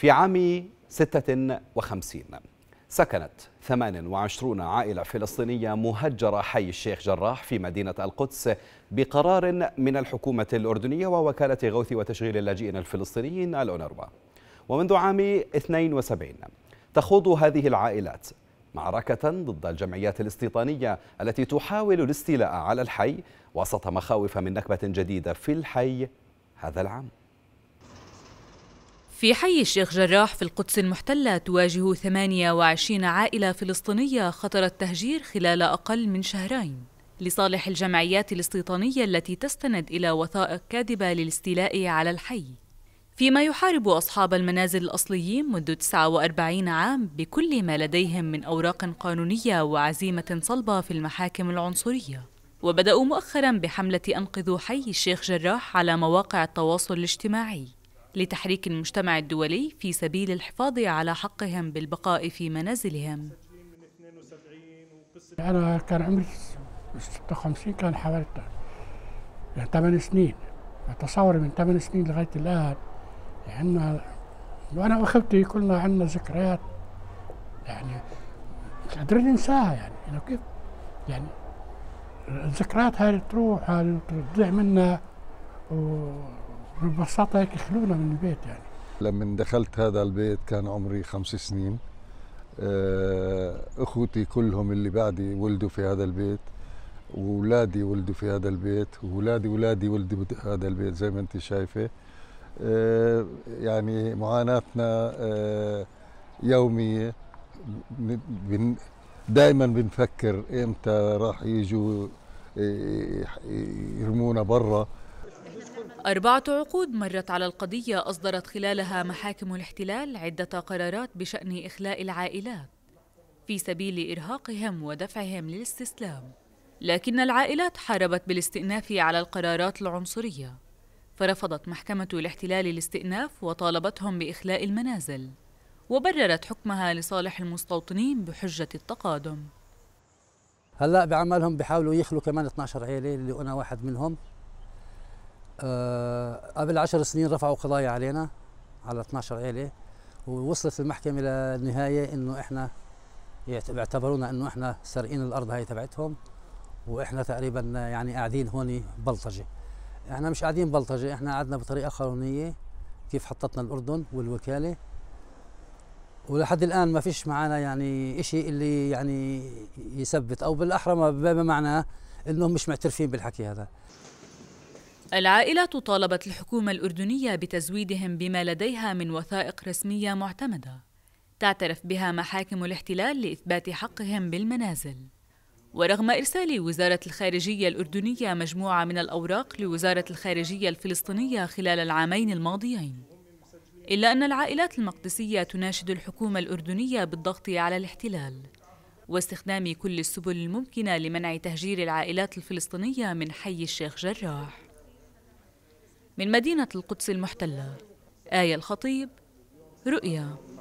في عام 56 سكنت 28 عائلة فلسطينية مهجرة حي الشيخ جراح في مدينة القدس بقرار من الحكومة الأردنية ووكالة غوث وتشغيل اللاجئين الفلسطينيين الأونروا ومنذ عام 72 تخوض هذه العائلات معركة ضد الجمعيات الاستيطانية التي تحاول الاستيلاء على الحي وسط مخاوف من نكبة جديدة في الحي هذا العام في حي الشيخ جراح في القدس المحتلة تواجه 28 عائلة فلسطينية خطر التهجير خلال أقل من شهرين لصالح الجمعيات الاستيطانية التي تستند إلى وثائق كاذبة للاستيلاء على الحي فيما يحارب أصحاب المنازل الأصليين منذ 49 عام بكل ما لديهم من أوراق قانونية وعزيمة صلبة في المحاكم العنصرية وبدأوا مؤخرا بحملة أنقذوا حي الشيخ جراح على مواقع التواصل الاجتماعي لتحريك المجتمع الدولي في سبيل الحفاظ على حقهم بالبقاء في منازلهم أنا كان عمري 56 كان حوالي 8 سنين تصوري من 8 سنين لغاية الآن عندنا وأنا وأخوتي كلنا عندنا ذكريات يعني مش قادرين ننساها يعني إنه كيف يعني الذكريات هاي تروح تضيع منا و ببساطة هيك خلونا من البيت يعني لما دخلت هذا البيت كان عمري خمس سنين آه، اخوتي كلهم اللي بعدي ولدوا في هذا البيت واولادي ولدوا في هذا البيت واولادي اولادي ولدوا في هذا البيت زي ما انت شايفه آه، يعني معاناتنا آه، يوميه دائما بنفكر امتى راح يجوا يرمونا برا أربعة عقود مرت على القضية أصدرت خلالها محاكم الاحتلال عدة قرارات بشأن إخلاء العائلات في سبيل إرهاقهم ودفعهم للاستسلام لكن العائلات حاربت بالاستئناف على القرارات العنصرية فرفضت محكمة الاحتلال الاستئناف وطالبتهم بإخلاء المنازل وبررت حكمها لصالح المستوطنين بحجة التقادم هلا بعملهم بيحاولوا يخلوا كمان 12 عيلة اللي أنا واحد منهم آه، قبل عشر سنين رفعوا قضايا علينا على 12 عيلة ووصلت المحكمة للنهاية إنه إحنا يعتبرونا إنه إحنا سارقين الأرض هاي تبعتهم وإحنا تقريبا يعني قاعدين هون بلطجة إحنا مش قاعدين بلطجة إحنا قعدنا بطريقة قانونية كيف حطتنا الأردن والوكالة ولحد الآن ما فيش معنا يعني إشي اللي يعني يثبت أو بالأحرى بما إنهم مش معترفين بالحكي هذا العائلات طالبت الحكومة الأردنية بتزويدهم بما لديها من وثائق رسمية معتمدة تعترف بها محاكم الاحتلال لإثبات حقهم بالمنازل ورغم إرسال وزارة الخارجية الأردنية مجموعة من الأوراق لوزارة الخارجية الفلسطينية خلال العامين الماضيين إلا أن العائلات المقدسية تناشد الحكومة الأردنية بالضغط على الاحتلال واستخدام كل السبل الممكنة لمنع تهجير العائلات الفلسطينية من حي الشيخ جراح من مدينة القدس المحتلة آية الخطيب رؤيا